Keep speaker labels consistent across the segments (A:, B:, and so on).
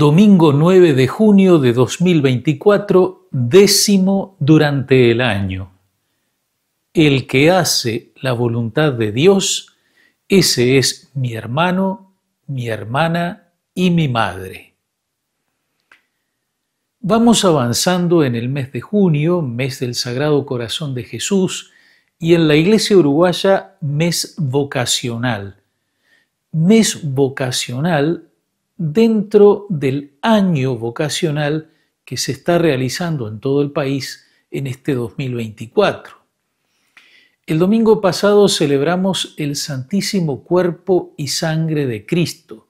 A: domingo 9 de junio de 2024, décimo durante el año. El que hace la voluntad de Dios, ese es mi hermano, mi hermana y mi madre. Vamos avanzando en el mes de junio, mes del Sagrado Corazón de Jesús, y en la Iglesia Uruguaya mes vocacional. Mes vocacional dentro del año vocacional que se está realizando en todo el país en este 2024. El domingo pasado celebramos el Santísimo Cuerpo y Sangre de Cristo.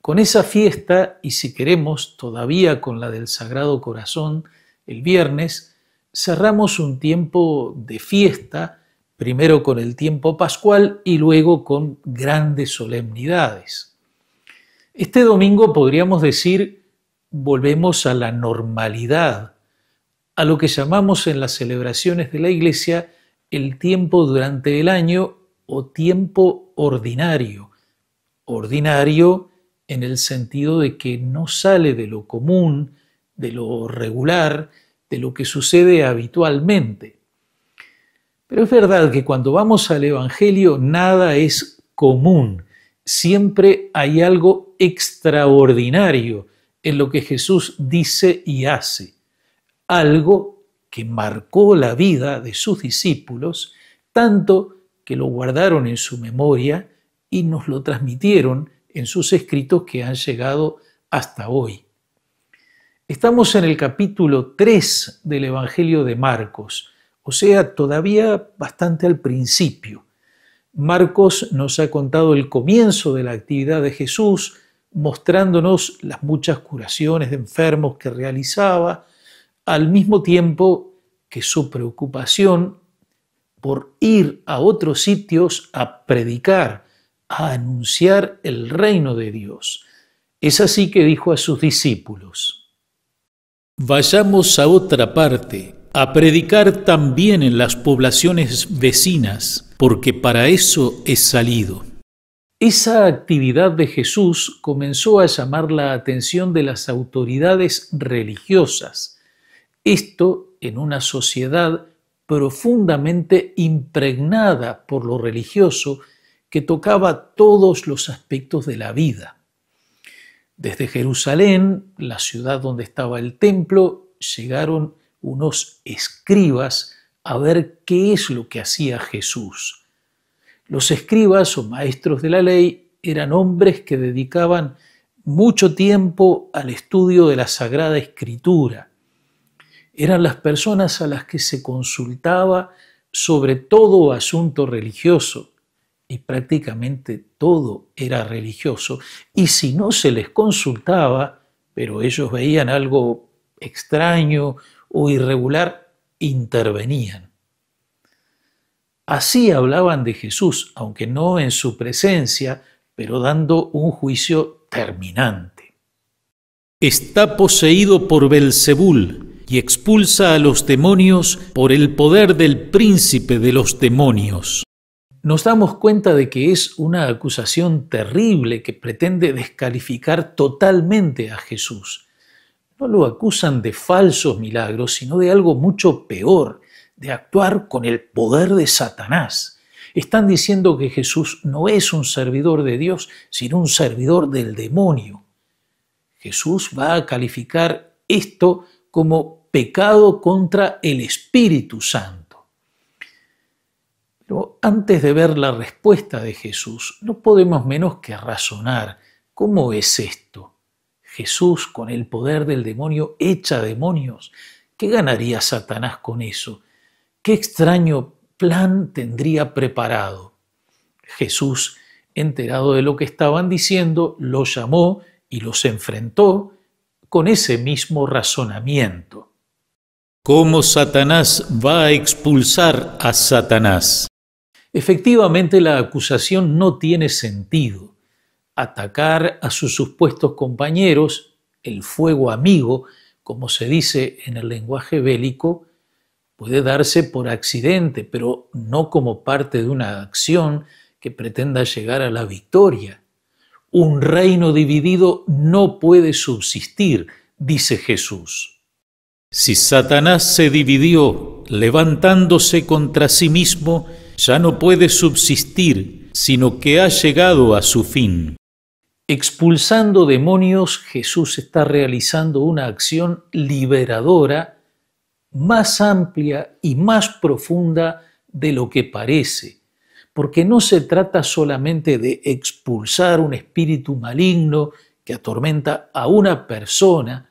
A: Con esa fiesta, y si queremos todavía con la del Sagrado Corazón, el viernes, cerramos un tiempo de fiesta, primero con el tiempo pascual y luego con grandes solemnidades. Este domingo podríamos decir volvemos a la normalidad, a lo que llamamos en las celebraciones de la Iglesia el tiempo durante el año o tiempo ordinario. Ordinario en el sentido de que no sale de lo común, de lo regular, de lo que sucede habitualmente. Pero es verdad que cuando vamos al Evangelio nada es común siempre hay algo extraordinario en lo que Jesús dice y hace, algo que marcó la vida de sus discípulos, tanto que lo guardaron en su memoria y nos lo transmitieron en sus escritos que han llegado hasta hoy. Estamos en el capítulo 3 del Evangelio de Marcos, o sea, todavía bastante al principio. Marcos nos ha contado el comienzo de la actividad de Jesús, mostrándonos las muchas curaciones de enfermos que realizaba, al mismo tiempo que su preocupación por ir a otros sitios a predicar, a anunciar el reino de Dios. Es así que dijo a sus discípulos, Vayamos a otra parte, a predicar también en las poblaciones vecinas porque para eso he salido. Esa actividad de Jesús comenzó a llamar la atención de las autoridades religiosas, esto en una sociedad profundamente impregnada por lo religioso que tocaba todos los aspectos de la vida. Desde Jerusalén, la ciudad donde estaba el templo, llegaron unos escribas a ver qué es lo que hacía Jesús. Los escribas o maestros de la ley eran hombres que dedicaban mucho tiempo al estudio de la Sagrada Escritura. Eran las personas a las que se consultaba sobre todo asunto religioso, y prácticamente todo era religioso, y si no se les consultaba, pero ellos veían algo extraño o irregular, intervenían. Así hablaban de Jesús, aunque no en su presencia, pero dando un juicio terminante. Está poseído por Belzebul y expulsa a los demonios por el poder del príncipe de los demonios nos damos cuenta de que es una acusación terrible que pretende descalificar totalmente a Jesús no lo acusan de falsos milagros, sino de algo mucho peor, de actuar con el poder de Satanás. Están diciendo que Jesús no es un servidor de Dios, sino un servidor del demonio. Jesús va a calificar esto como pecado contra el Espíritu Santo. Pero antes de ver la respuesta de Jesús, no podemos menos que razonar cómo es esto. Jesús con el poder del demonio echa demonios. ¿Qué ganaría Satanás con eso? ¿Qué extraño plan tendría preparado? Jesús, enterado de lo que estaban diciendo, los llamó y los enfrentó con ese mismo razonamiento. ¿Cómo Satanás va a expulsar a Satanás? Efectivamente, la acusación no tiene sentido atacar a sus supuestos compañeros, el fuego amigo, como se dice en el lenguaje bélico, puede darse por accidente, pero no como parte de una acción que pretenda llegar a la victoria. Un reino dividido no puede subsistir, dice Jesús. Si Satanás se dividió, levantándose contra sí mismo, ya no puede subsistir, sino que ha llegado a su fin. Expulsando demonios, Jesús está realizando una acción liberadora más amplia y más profunda de lo que parece, porque no se trata solamente de expulsar un espíritu maligno que atormenta a una persona,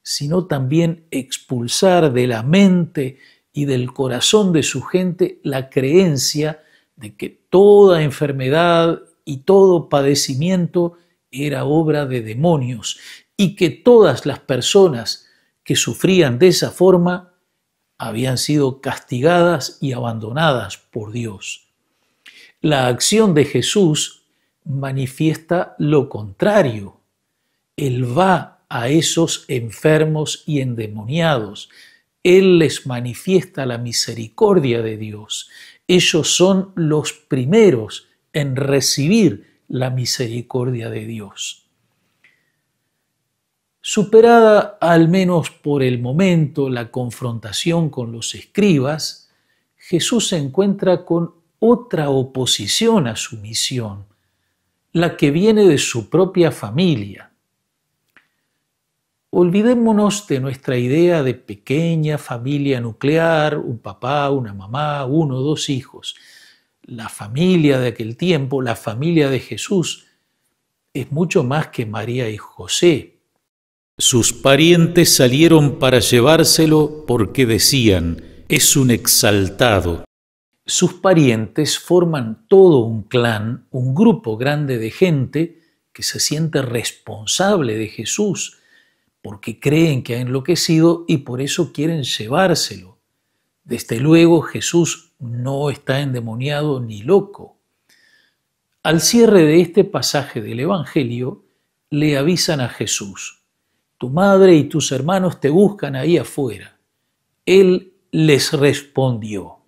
A: sino también expulsar de la mente y del corazón de su gente la creencia de que toda enfermedad y todo padecimiento era obra de demonios y que todas las personas que sufrían de esa forma habían sido castigadas y abandonadas por Dios. La acción de Jesús manifiesta lo contrario. Él va a esos enfermos y endemoniados. Él les manifiesta la misericordia de Dios. Ellos son los primeros en recibir la misericordia de Dios. Superada al menos por el momento la confrontación con los escribas, Jesús se encuentra con otra oposición a su misión, la que viene de su propia familia. Olvidémonos de nuestra idea de pequeña familia nuclear, un papá, una mamá, uno o dos hijos la familia de aquel tiempo, la familia de Jesús, es mucho más que María y José. Sus parientes salieron para llevárselo porque decían, es un exaltado. Sus parientes forman todo un clan, un grupo grande de gente que se siente responsable de Jesús, porque creen que ha enloquecido y por eso quieren llevárselo. Desde luego Jesús no está endemoniado ni loco. Al cierre de este pasaje del Evangelio, le avisan a Jesús, tu madre y tus hermanos te buscan ahí afuera. Él les respondió,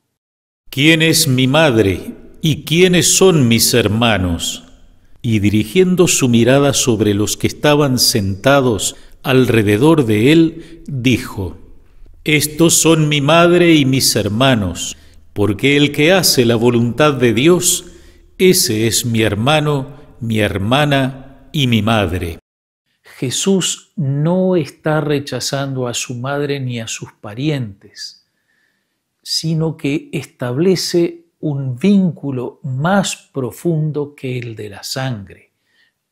A: ¿quién es mi madre y quiénes son mis hermanos? Y dirigiendo su mirada sobre los que estaban sentados alrededor de él, dijo, estos son mi madre y mis hermanos, porque el que hace la voluntad de Dios, ese es mi hermano, mi hermana y mi madre. Jesús no está rechazando a su madre ni a sus parientes, sino que establece un vínculo más profundo que el de la sangre,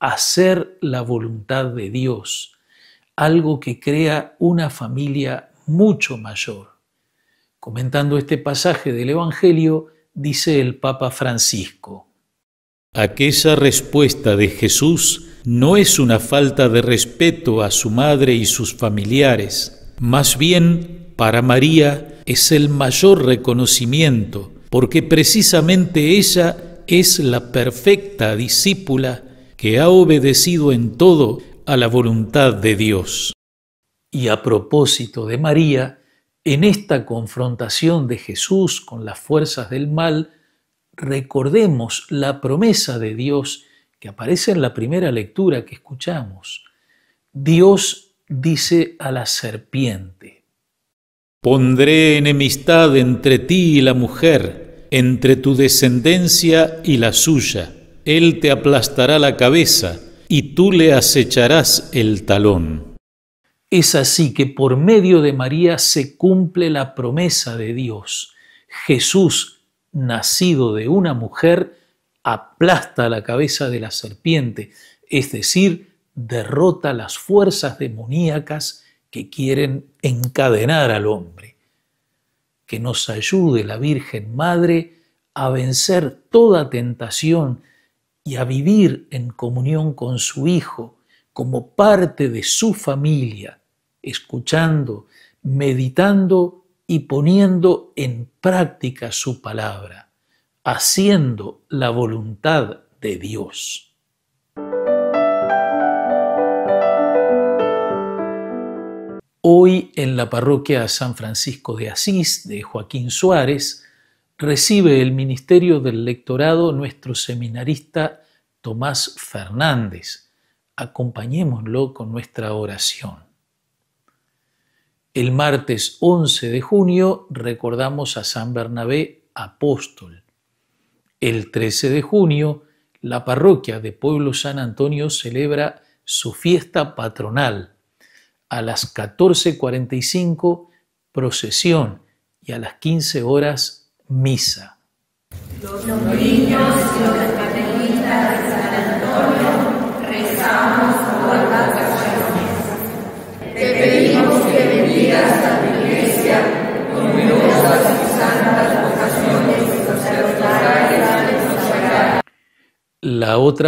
A: hacer la voluntad de Dios, algo que crea una familia mucho mayor. Comentando este pasaje del Evangelio, dice el Papa Francisco. Aquella respuesta de Jesús no es una falta de respeto a su madre y sus familiares, más bien para María es el mayor reconocimiento, porque precisamente ella es la perfecta discípula que ha obedecido en todo a la voluntad de Dios y a propósito de María, en esta confrontación de Jesús con las fuerzas del mal, recordemos la promesa de Dios que aparece en la primera lectura que escuchamos. Dios dice a la serpiente, Pondré enemistad entre ti y la mujer, entre tu descendencia y la suya. Él te aplastará la cabeza y tú le acecharás el talón. Es así que por medio de María se cumple la promesa de Dios. Jesús, nacido de una mujer, aplasta la cabeza de la serpiente, es decir, derrota las fuerzas demoníacas que quieren encadenar al hombre. Que nos ayude la Virgen Madre a vencer toda tentación y a vivir en comunión con su Hijo como parte de su familia, escuchando, meditando y poniendo en práctica su palabra, haciendo la voluntad de Dios. Hoy en la parroquia San Francisco de Asís de Joaquín Suárez recibe el ministerio del lectorado nuestro seminarista Tomás Fernández. Acompañémoslo con nuestra oración. El martes 11 de junio recordamos a San Bernabé Apóstol. El 13 de junio, la parroquia de Pueblo San Antonio celebra su fiesta patronal. A las 14.45, procesión y a las 15 horas, misa.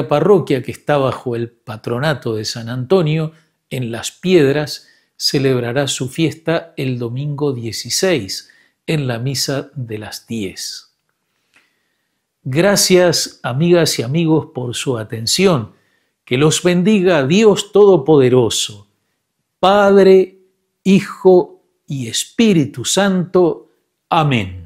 A: parroquia que está bajo el patronato de San Antonio, en Las Piedras, celebrará su fiesta el domingo 16, en la misa de las 10. Gracias, amigas y amigos, por su atención. Que los bendiga Dios Todopoderoso, Padre, Hijo y Espíritu Santo. Amén.